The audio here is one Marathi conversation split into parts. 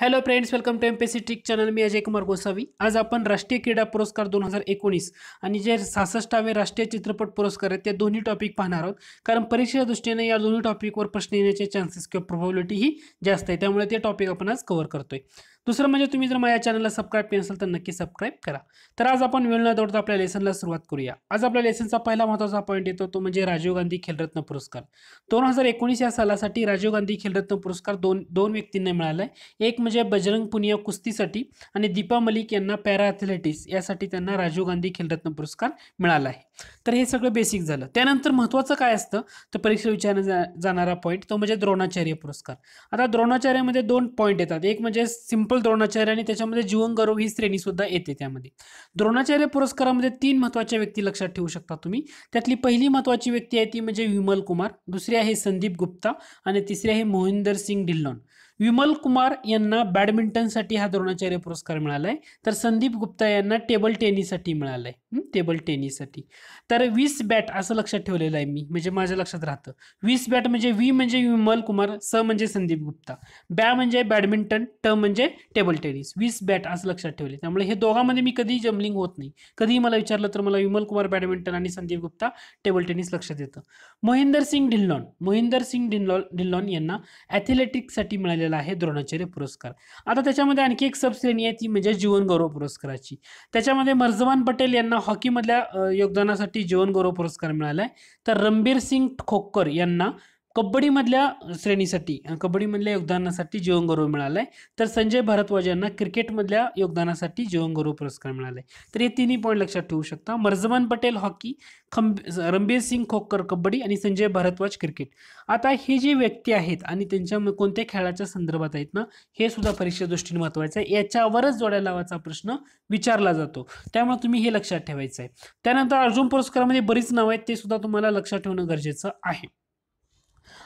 hello friends welcome to M P C tick channel मी अजय कुमार गोसावी आज आपण राष्ट्रीय क्रीडा पुरस्कार दोन हजार एकोणीस आणि जे सहासष्टावे राष्ट्रीय चित्रपट पुरस्कार आहेत त्या दोन्ही टॉपिक पाहणार आहोत कारण परीक्षेच्या दृष्टीने या दोन्ही टॉपिकवर प्रश्न येण्याचे चान्सेस किंवा प्रोबॅबिलिटी ही जास्त आहे त्यामुळे ते टॉपिक आपण आज कव्हर करतोय दुसरं म्हणजे तुम्ही जर माझ्या चॅनलला सबस्क्राईब केलं असेल तर नक्की सबस्क्राईब करा तर आज आपण वेळ न दौडता आपल्या लेसनला सुरुवात करूया आज आपल्या लेसनचा पहिला महत्त्वाचा पॉईंट येतो तो म्हणजे राजीव गांधी खेलरत्न पुरस्कार दोन हजार एकोणीस या सालासाठी राजीव गांधी खेलरत्न पुरस्कार दोन दोन व्यक्तींना मिळाला आहे एक म्हणजे बजरंग पुनिया कुस्तीसाठी आणि दीपा मलिक यांना पॅरा ॲथलेटिक्स यासाठी त्यांना राजीव गांधी खेलरत्न पुरस्कार मिळाला आहे तर हे सगळं बेसिक झालं त्यानंतर महत्त्वाचं काय असतं तर परीक्षा विचारला जाणारा पॉईंट तो म्हणजे द्रोणाचार्य पुरस्कार आता द्रोणाचार्यामध्ये दोन पॉईंट येतात एक म्हणजे सिंपल द्रोणाचार्य आणि त्याच्यामध्ये जीवन गौरव ही श्रेणीसुद्धा येते त्यामध्ये द्रोणाचार्य पुरस्कारामध्ये तीन महत्त्वाच्या व्यक्ती लक्षात ठेवू शकता तुम्ही त्यातली पहिली महत्त्वाची व्यक्ती आहे ती म्हणजे विमल कुमार दुसरी आहे संदीप गुप्ता आणि तिसरी आहे मोहिंदर सिंग ढिल्लोन विमल कुमार यांना बॅडमिंटनसाठी हा द्रोणाचार्य पुरस्कार मिळाला आहे तर संदीप गुप्ता यांना टेबल टेनिससाठी मिळाला आहे टेबल टेनिससाठी तर वीस बॅट असं लक्षात ठेवलेलं आहे मी म्हणजे माझ्या लक्षात राहतं वीस बॅट म्हणजे वी म्हणजे विमल कुमार स म्हणजे संदीप गुप्ता बॅ म्हणजे बॅडमिंटन ट म्हणजे टेबल टेनिस वीस बॅट असं लक्षात ठेवले त्यामुळे हे दोघांमध्ये मी कधी जम्बलिंग होत नाही कधीही मला विचारलं तर मला विमल कुमार बॅडमिंटन आणि संदीप गुप्ता टेबल टेनिस लक्षात येतं मोहिंदर सिंग ढिल्लॉन मोहिंदर सिंग ढिल्लॉन ढिल्लॉन यांना ॲथलेटिक्ससाठी मिळालेला आहे द्रोणाचार्य पुरस्कार आता त्याच्यामध्ये आणखी एक सबश्रेणी आहे ती म्हणजे जीवन गौरव पुरस्काराची त्याच्यामध्ये मर्जवान पटेल यांना हॉकीमधल्या योगदानासाठी जीवन गौरव पुरस्कार मिळाला आहे तर रणबीर सिंग खोक्कर यांना कबड्डीमधल्या श्रेणीसाठी कबड्डीमधल्या योगदानासाठी जीवन गौरव मिळालं आहे तर संजय भारद्वाज यांना क्रिकेटमधल्या योगदानासाठी जीवन गौरव पुरस्कार मिळाला आहे तर हे तिन्ही पॉईंट लक्षात ठेवू शकता मर्जमान पटेल हॉकी खंब रणबीर सिंग खोकर कबड्डी आणि संजय भारद्वाज क्रिकेट आता हे जे व्यक्ती आहेत आणि त्यांच्या कोणत्या खेळाच्या संदर्भात आहेत ना हे सुद्धा परीक्षा दृष्टीने महत्त्वाचं आहे याच्यावरच जोड्या लावाचा प्रश्न विचारला जातो त्यामुळे तुम्ही हे लक्षात ठेवायचं आहे त्यानंतर अर्जुन पुरस्कारामध्ये बरीच नावं आहेत ते सुद्धा तुम्हाला लक्षात ठेवणं गरजेचं आहे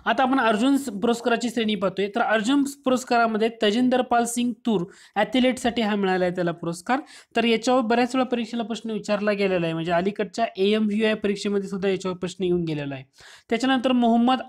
आता आपण अर्जुन पुरस्काराची श्रेणी पाहतोय तर अर्जुन पुरस्कारामध्ये तजिंदर पाल सिंग तूर ॲथलेटसाठी हा मिळाला आहे त्याला पुरस्कार तर याच्यावर बऱ्याच वेळा परीक्षेला प्रश्न विचारला गेलेला आहे म्हणजे अलीकडच्या ए एम आय परीक्षेमध्ये सुद्धा याच्यावर प्रश्न येऊन गेलेला आहे त्याच्यानंतर मोहम्मद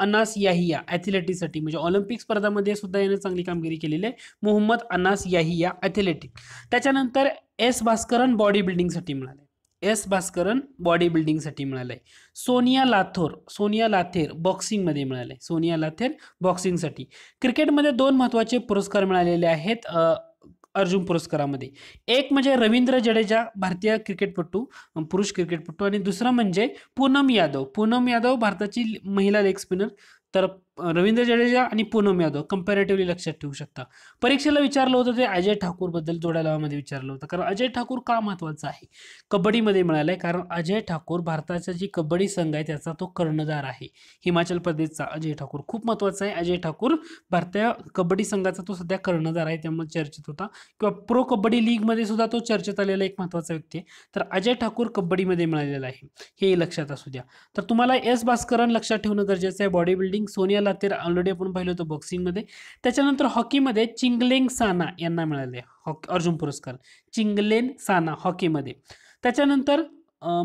अनास याहिया ॲथलेटिकसाठी म्हणजे ऑलिम्पिक स्पर्धामध्ये सुद्धा याने चांगली कामगिरी केलेली आहे मोहम्मद अनास याहिया ॲथलेटिक त्याच्यानंतर एस भास्करन बॉडी बिल्डिंगसाठी मिळाले एस भास्करन बॉडी बिल्डिंगसाठी मिळालं आहे सोनिया लाथोर सोनिया लाथेर बॉक्सिंगमध्ये मिळालं आहे सोनिया लाथेर बॉक्सिंगसाठी क्रिकेटमध्ये दोन महत्त्वाचे पुरस्कार मिळालेले आहेत अर्जुन पुरस्कारामध्ये एक म्हणजे रवींद्र जडेजा भारतीय क्रिकेटपटू पुरुष क्रिकेटपटू आणि दुसरं म्हणजे पूनम यादव पूनम यादव भारताची महिला लेग स्पिनर तर रवींद्र जडेजा आणि पूनम यादव कंपॅरेटिव्हली लक्षात ठेवू शकता परीक्षेला विचारलं होतं ते अजय ठाकूरबद्दल जोड्या लावामध्ये विचारलं होतं कारण अजय ठाकूर का महत्वाचा आहे कबड्डीमध्ये मिळालं आहे कारण अजय ठाकूर भारताचा जी कबड्डी संघ आहे त्याचा तो कर्णधार आहे हिमाचल प्रदेशचा अजय ठाकूर खूप महत्त्वाचा आहे अजय ठाकूर भारतीय कबड्डी संघाचा तो सध्या कर्णधार आहे त्यामुळे चर्चेत होता किंवा प्रो कबड्डी लीगमध्ये सुद्धा तो चर्चेत आलेला एक महत्त्वाचा व्यक्ती आहे तर अजय ठाकूर कबड्डीमध्ये मिळालेला आहे हे लक्षात असू द्या तर तुम्हाला एस भास्करन लक्षात ठेवणं गरजेचं आहे बॉडी बिल्डिंग सोनिया आपल्याला तर ऑलरेडी आपण पाहिलं होतं बॉक्सिंगमध्ये त्याच्यानंतर हॉकीमध्ये चिंगलेंग साना यांना मिळाले हॉकी अर्जुन पुरस्कार चिंगलेन साना हॉकीमध्ये त्याच्यानंतर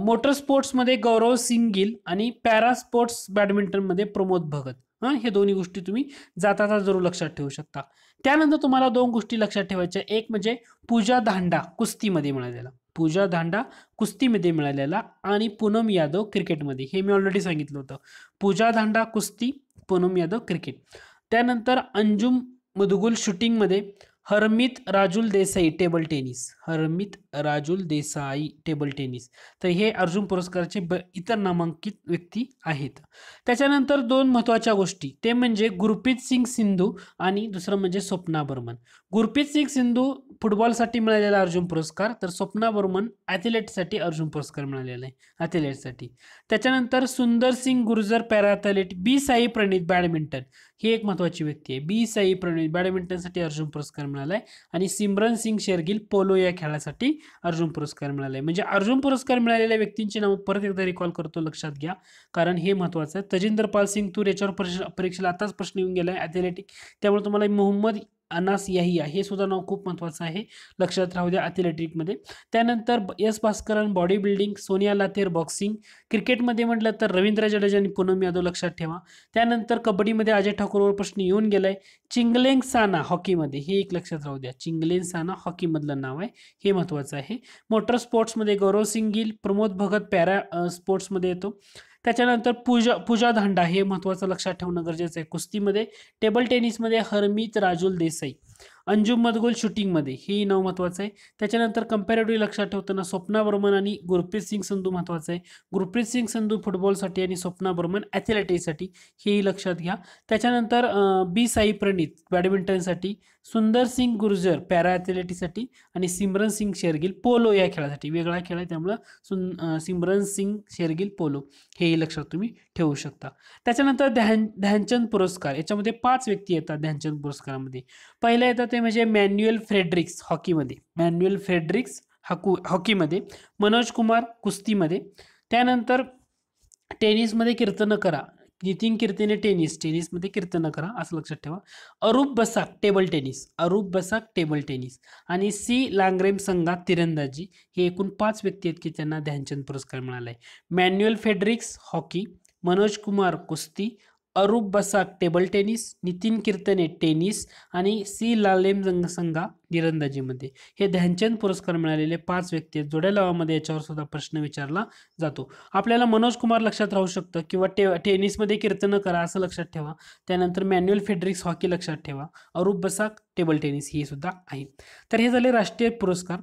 मोटर स्पोर्ट्समध्ये गौरव सिंग आणि पॅरा स्पोर्ट्स बॅडमिंटनमध्ये प्रमोद भगत हां हे दोन्ही गोष्टी तुम्ही जाता जरूर लक्षात ठेवू शकता त्यानंतर तुम्हाला दोन गोष्टी लक्षात ठेवायच्या एक म्हणजे पूजा धांडा कुस्तीमध्ये मिळालेला पूजा धांडा कुस्तीमध्ये मिळालेला आणि पूनम यादव क्रिकेटमध्ये हे मी ऑलरेडी सांगितलं होतं पूजा धांडा कुस्ती पूनम यादव क्रिकेट त्यानंतर अंजुम मधुगुल शूटिंगमध्ये Harmeet Rajul Desai table tennis Harmeet Rajul Desai table tennis तर हे अर्जुन पुरस्काराचे ब इतर नामांकित व्यक्ती आहेत त्याच्यानंतर दोन महत्त्वाच्या गोष्टी ते म्हणजे गुरप्रीत सिंग सिंधू आणि दुसरं म्हणजे स्वप्ना बर्मन गुरप्रीत सिंग सिंधू फुटबॉलसाठी मिळालेला अर्जुन पुरस्कार तर स्वप्ना बर्मन ॲथलेटसाठी अर्जुन पुरस्कार मिळालेला आहे ॲथलेटसाठी त्याच्यानंतर Sundar Singh Gurjar para B Sai Praneeth badminton ही एक महत्त्वाची व्यक्ती आहे बी साई प्रणित बॅडमिंटनसाठी अर्जुन पुरस्कार मिळाला आणि सिमरन सिंग शेरगिल पोलो या खेळासाठी अर्जुन पुरस्कार मिळालाय म्हणजे अर्जुन पुरस्कार मिळालेल्या व्यक्तींचे नाव परत एकदा रिकॉल करतो लक्षात घ्या कारण हे महत्वाचं आहे तजिंदरपाल पाल सिंग तूर याच्यावर परीक्षेला आताच प्रश्न येऊन गेलाय आहे ॲथलेटिक त्यामुळे तुम्हाला मोहम्मद अनास याहिया हे सुद्धा नाव खूप महत्त्वाचं आहे लक्षात राहू द्या ॲथलेटिकमध्ये त्यानंतर S Bhaskaran body building Sonia Lather boxing क्रिकेटमध्ये म्हटलं तर रवींद्र जडेजा आणि पूनम यादव लक्षात ठेवा त्यानंतर कबड्डीमध्ये अजय ठाकूरवर प्रश्न येऊन गेलाय चिंगलेंग साना हॉकीमध्ये हे एक लक्षात राहू द्या चिंगलेंग साना हॉकीमधलं नाव आहे हे महत्त्वाचं आहे मोटर स्पोर्ट्समध्ये गौरव सिंगील प्रमोद भगत पॅरा स्पोर्ट्समध्ये येतो त्याच्यानंतर पूजा पूजा धांडा हे महत्त्वाचं लक्षात ठेवणं गरजेचं आहे कुस्तीमध्ये टेबल टेनिसमध्ये हरमीत राजुल देसाई अंजुम मदगोल शूटिंगमध्ये हेही नाव महत्त्वाचं आहे त्याच्यानंतर कंपॅरेटिव्ह लक्षात ठेवताना स्वप्ना बर्मन आणि गुरप्रीत सिंग संधू महत्त्वाचं आहे गुरप्रीत सिंग संधू फुटबॉलसाठी आणि स्वप्ना बर्मन ॲथलेटिक्ससाठी हेही लक्षात घ्या त्याच्यानंतर बी साई प्रणीत बॅडमिंटनसाठी सुंदर सिंग गुर्जर पॅरा ॲथलेटिकसाठी आणि सिमरन सिंग शेरगिल पोलो या खेळासाठी वेगळा खेळ आहे त्यामुळं सुन सिमरन सिंग शेरगिल पोलो हेही लक्षात तुम्ही ठेवू शकता त्याच्यानंतर ध्यान ध्यानचंद पुरस्कार याच्यामध्ये पाच व्यक्ती येतात ध्यानचंद पुरस्कारामध्ये पहिल्या येतात ते म्हणजे मॅन्युएल फ्रेडरिक्स हॉकीमध्ये मॅन्युएल फ्रेडरिक्स हॉकू हॉकीमध्ये मनोज कुमार कुस्तीमध्ये त्यानंतर टेनिसमध्ये कीर्तन करा नितीन कीर्तीने टेनिस टेनिसमध्ये कीर्तन करा असं लक्षात ठेवा Arup Basak table tennis Arup Basak table tennis आणि सी लांगरेम संघात तिरंदाजी हे एकूण पाच व्यक्ती आहेत की त्यांना ध्यानचंद पुरस्कार मिळाला आहे मॅन्युअल फेडरिक्स हॉकी मनोज कुमार कुस्ती अरूप बसाक टेबल टेनिस नितीन कीर्तने टेनिस आणि सी लालेम जंगसंगा निरंदाजीमध्ये हे ध्यानचंद पुरस्कार मिळालेले पाच व्यक्ती आहेत जोड्या लावामध्ये याच्यावर सुद्धा प्रश्न विचारला जातो आपल्याला मनोज कुमार लक्षात राहू शकतं किंवा टे टेनिसमध्ये कीर्तनं करा असं लक्षात ठेवा त्यानंतर मॅन्युअल फेडरिक्स हॉकी लक्षात ठेवा अरूप बसाक टेबल टेनिस हे सुद्धा आहे तर हे झाले राष्ट्रीय पुरस्कार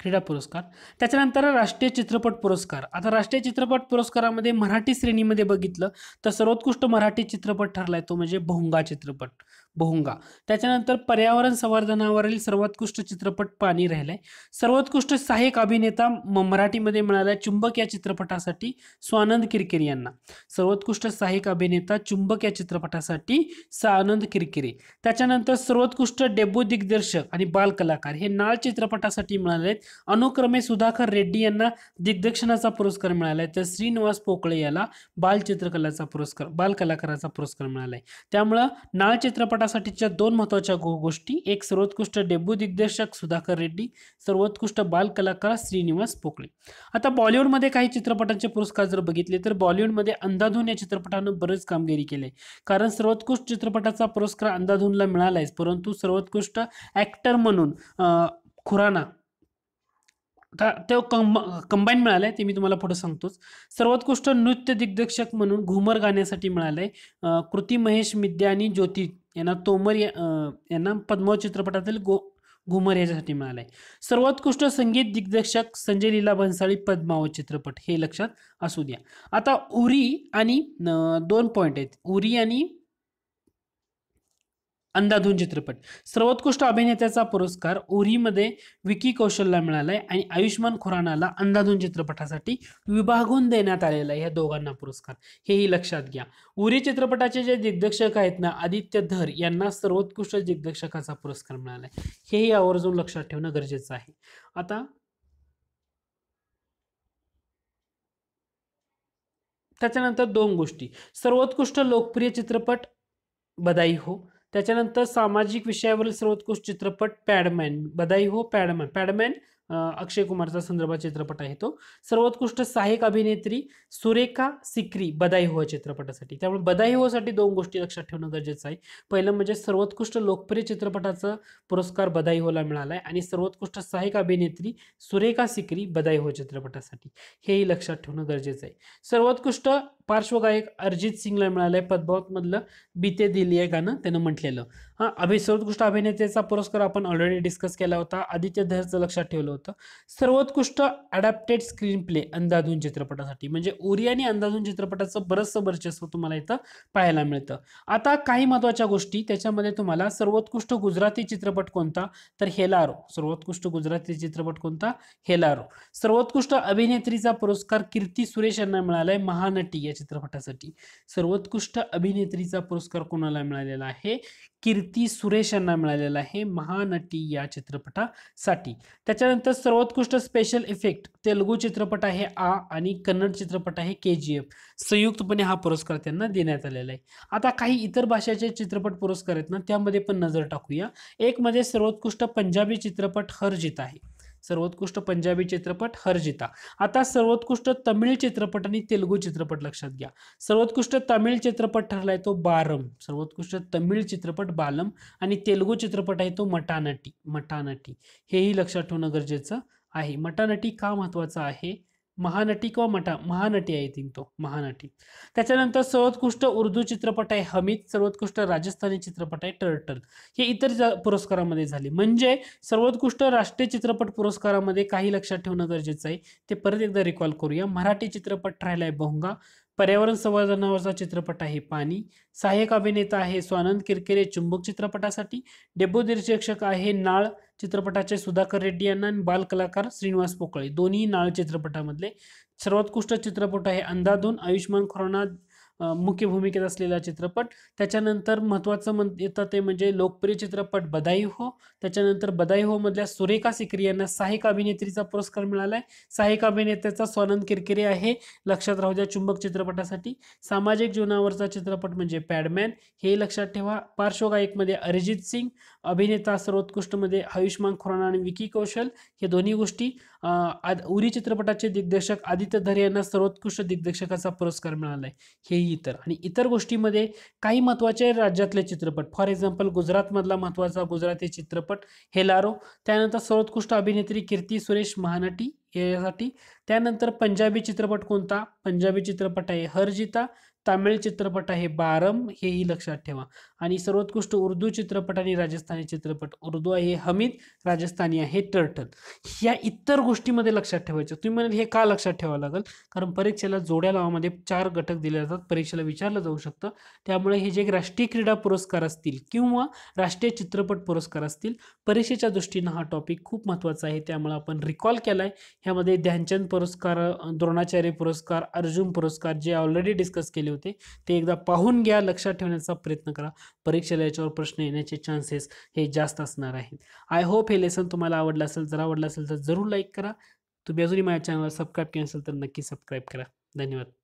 क्रीडा पुरस्कार त्याच्यानंतर राष्ट्रीय चित्रपट पुरस्कार आता राष्ट्रीय चित्रपट पुरस्कारामध्ये मराठी श्रेणीमध्ये बघितलं तर सर्वोत्कृष्ट मराठी चित्रपट ठरलाय तो म्हणजे भोंगा चित्रपट बहुंगा त्याच्यानंतर पर्यावरण संवर्धनावरील सर्वोत्कृष्ट चित्रपट पाणी राहिलाय सर्वोत्कृष्ट सहाय्यक अभिनेता मराठीमध्ये मिळालाय चुंबक या चित्रपटासाठी स्वानंद किरकिरे यांना सर्वोत्कृष्ट सहाय्यक अभिनेता चुंबक या चित्रपटासाठी स्वानंद किरकिरे त्याच्यानंतर सर्वोत्कृष्ट डेब्यू दिग्दर्शक आणि बाल कलाकार हे नाळ चित्रपटासाठी मिळाले आहेत अनुक्रमे सुधाकर रेड्डी यांना दिग्दर्शनाचा पुरस्कार मिळाला तर श्रीनिवास पोकळे याला बालचित्रकलाचा पुरस्कार बाल कलाकाराचा पुरस्कार मिळाला त्यामुळं नाळ चित्रपटा साठीच्या दोन महत्त्वाच्या गोष्टी एक सर्वोत्कृष्ट डेब्यू दिग्दर्शक सुधाकर रेड्डी सर्वोत्कृष्ट बाल कलाकार श्रीनिवास पोकळे आता बॉलिवूडमध्ये काही चित्रपटांचे पुरस्कार जर बघितले तर बॉलिवूडमध्ये अंधाधून या चित्रपटानं बरेच कामगिरी केली कारण सर्वोत्कृष्ट चित्रपटाचा पुरस्कार अंधाधूनला मिळाला आहे परंतु सर्वोत्कृष्ट ॲक्टर म्हणून खुराना तो कंब कंबाईन मिळालं आहे ते मी तुम्हाला पुढे सांगतोच सर्वोत्कृष्ट नृत्य दिग्दर्शक म्हणून घुमर गाण्यासाठी मिळालं आहे कृती महेश मिद्या आणि ज्योती यांना तोमर यांना पद्मावत चित्रपटातील गो घुमर याच्यासाठी मिळाला आहे सर्वोत्कृष्ट संगीत दिग्दर्शक संजय लीला भन्साळी पद्मावत चित्रपट हे लक्षात असू द्या आता उरी आणि दोन पॉईंट आहेत उरी आणि अंधाधून चित्रपट सर्वोत्कृष्ट अभिनेत्याचा पुरस्कार ओरीमध्ये विकी कौशलला मिळाला आहे आणि आयुष्मान खुरानाला अंधाधून चित्रपटासाठी विभागून देण्यात आलेला आहे या दोघांना पुरस्कार हेही लक्षात घ्या उरी चित्रपटाचे जे दिग्दर्शक आहेत ना आदित्य धर यांना सर्वोत्कृष्ट दिग्दर्शकाचा पुरस्कार मिळाला आहे हेही आवर्जून लक्षात ठेवणं गरजेचं आहे आता त्याच्यानंतर दोन गोष्टी सर्वोत्कृष्ट लोकप्रिय चित्रपट बदाई हो त्याच्यानंतर सामाजिक विषयावरील सर्वोत्कृष्ट चित्रपट पॅडमॅन बदाई हो पॅडमॅन पॅडमॅन अक्षय कुमारचा संदर्भात चित्रपट आहे तो सर्वोत्कृष्ट सहाय्यक अभिनेत्री सुरेखा सिक्री बदाई हो चित्रपटासाठी त्यामुळे बदाई होसाठी दोन गोष्टी लक्षात ठेवणं गरजेचं आहे पहिलं म्हणजे सर्वोत्कृष्ट लोकप्रिय चित्रपटाचा पुरस्कार बदाई होला मिळाला आहे आणि सर्वोत्कृष्ट सहाय्यक अभिनेत्री सुरेखा सिक्री बदाई हो चित्रपटासाठी हेही लक्षात ठेवणं गरजेचं आहे सर्वोत्कृष्ट पार्श्वगायक अरिजित सिंगला आहे पद्मावतमधलं बीते दिली आहे गाणं त्यानं म्हटलेलं हां अभि सर्वोत्कृष्ट अभिनेत्याचा पुरस्कार आपण ऑलरेडी डिस्कस केला होता आदित्य धरचं लक्षात ठेवलं सर्वोत्कृष्ट अडॅप्टेड स्क्रीन प्ले अंदाधून चित्रपटासाठी म्हणजे ओरी आणि अंदाधून चित्रपटाचं बरंचसं वर्चस्व तुम्हाला इथं पाहायला मिळतं आता काही महत्त्वाच्या गोष्टी त्याच्यामध्ये तुम्हाला सर्वोत्कृष्ट गुजराती चित्रपट कोणता तर हेलारो सर्वोत्कृष्ट गुजराती चित्रपट कोणता हेलारो सर्वोत्कृष्ट अभिनेत्रीचा पुरस्कार कीर्ती सुरेश यांना मिळालाय महानटी या चित्रपटासाठी सर्वोत्कृष्ट अभिनेत्रीचा पुरस्कार कोणाला मिळालेला आहे कीर्ती सुरेश यांना मिळालेला आहे महानटी या चित्रपटासाठी त्याच्यानंतर सर्वोत्कृष्ट स्पेशल इफेक्ट तेलुगू चित्रपट आहे आ आणि कन्नड चित्रपट आहे के जी एफ संयुक्तपणे हा पुरस्कार त्यांना देण्यात आलेला आहे आता काही इतर भाषेचे चित्रपट पुरस्कार आहेत ना त्यामध्ये पण नजर टाकूया एक मध्ये म्हणजे सर्वोत्कृष्ट पंजाबी चित्रपट हरजित आहे सर्वोत्कृष्ट पंजाबी चित्रपट हर्जिता आता सर्वोत्कृष्ट तमिळ चित्रपट आणि तेलुगू चित्रपट लक्षात घ्या सर्वोत्कृष्ट तमिळ चित्रपट ठरलाय तो बारम सर्वोत्कृष्ट तमिळ चित्रपट बालम आणि तेलुगू चित्रपट आहे तो मटानटी मटानटी हेही लक्षात ठेवणं गरजेचं आहे मटानटी का महत्वाचं आहे महानटी किंवा मठा महानटी आय थिंक तो महानटी त्याच्यानंतर सर्वोत्कृष्ट उर्दू चित्रपट आहे हमीद सर्वोत्कृष्ट राजस्थानी चित्रपट आहे टर्टल हे इतर पुरस्कारामध्ये झाले म्हणजे सर्वोत्कृष्ट राष्ट्रीय चित्रपट पुरस्कारामध्ये काही लक्षात ठेवणं गरजेचं आहे ते परत एकदा रिकॉल करूया मराठी चित्रपट राहिला आहे भोंगा पर्यावरण संवर्धनावरचा चित्रपट आहे पाणी सहाय्यक अभिनेता आहे स्वानंद किरकिरे चुंबक चित्रपटासाठी डेब्यू दिग्दर्शक आहे नाळ चित्रपटाचे सुधाकर रेड्डी यांना आणि कलाकार श्रीनिवास पोकळे दोन्ही नाळ चित्रपटामधले सर्वोत्कृष्ट चित्रपट आहे अंधाधून आयुष्मान खुराना मुख्य भूमिकेत असलेला चित्रपट त्याच्यानंतर महत्त्वाचं म्हण येतं ते म्हणजे लोकप्रिय चित्रपट बदाई हो त्याच्यानंतर बदाई हो मधल्या सुरेखा सिकरी यांना सहाय्यक अभिनेत्रीचा पुरस्कार मिळाला आहे सहाय्यक अभिनेत्याचा स्वानंद किरकिरे आहे लक्षात राहू द्या चुंबक चित्रपटासाठी सामाजिक जीवनावरचा चित्रपट म्हणजे पॅडमॅन हे लक्षात ठेवा पार्श्वगायकमध्ये अरिजित सिंग अभिनेता सर्वोत्कृष्टमध्ये आयुष्मान खुराना आणि विकी कौशल हे दोन्ही गोष्टी उरी चित्रपटाचे दिग्दर्शक आदित्य धरे यांना सर्वोत्कृष्ट दिग्दर्शकाचा पुरस्कार मिळाला आहे हेही इतर आणि इतर गोष्टीमध्ये काही महत्त्वाचे राज्यातले चित्रपट फॉर एक्झाम्पल गुजरातमधला महत्त्वाचा गुजराती चित्रपट हेलारो त्यानंतर सर्वोत्कृष्ट अभिनेत्री कीर्ती सुरेश महानटी यासाठी त्यानंतर पंजाबी चित्रपट कोणता पंजाबी चित्रपट आहे हरजिता तामिळ चित्रपट आहे बारम हेही लक्षात ठेवा आणि सर्वोत्कृष्ट उर्दू चित्रपट आणि राजस्थानी चित्रपट उर्दू आहे हमीद राजस्थानी आहे टर्टल या इतर गोष्टीमध्ये लक्षात ठेवायचं तुम्ही म्हणाल हे का लक्षात ठेवावं लागेल कारण परीक्षेला जोड्या लावामध्ये चार घटक दिले जातात परीक्षेला विचारलं जाऊ शकतं त्यामुळे हे जे राष्ट्रीय क्रीडा पुरस्कार असतील किंवा राष्ट्रीय चित्रपट पुरस्कार असतील परीक्षेच्या दृष्टीनं हा टॉपिक खूप महत्त्वाचा आहे त्यामुळे आपण रिकॉल केला आहे ह्यामध्ये ध्यानचंद पुरस्कार द्रोणाचार्य पुरस्कार अर्जुन पुरस्कार जे ऑलरेडी डिस्कस केले होते ते एकदा पाहून घ्या लक्षात ठेवण्याचा प्रयत्न करा परीक्षेला याच्यावर प्रश्न येण्याचे चान्सेस हे जास्त असणार आहेत आय होप हे लेसन तुम्हाला आवडलं असेल जर आवडलं असेल तर जरूर लाईक करा तुम्ही अजूनही माझ्या चॅनलला सबस्क्राईब केलं असेल तर नक्की सबस्क्राईब करा धन्यवाद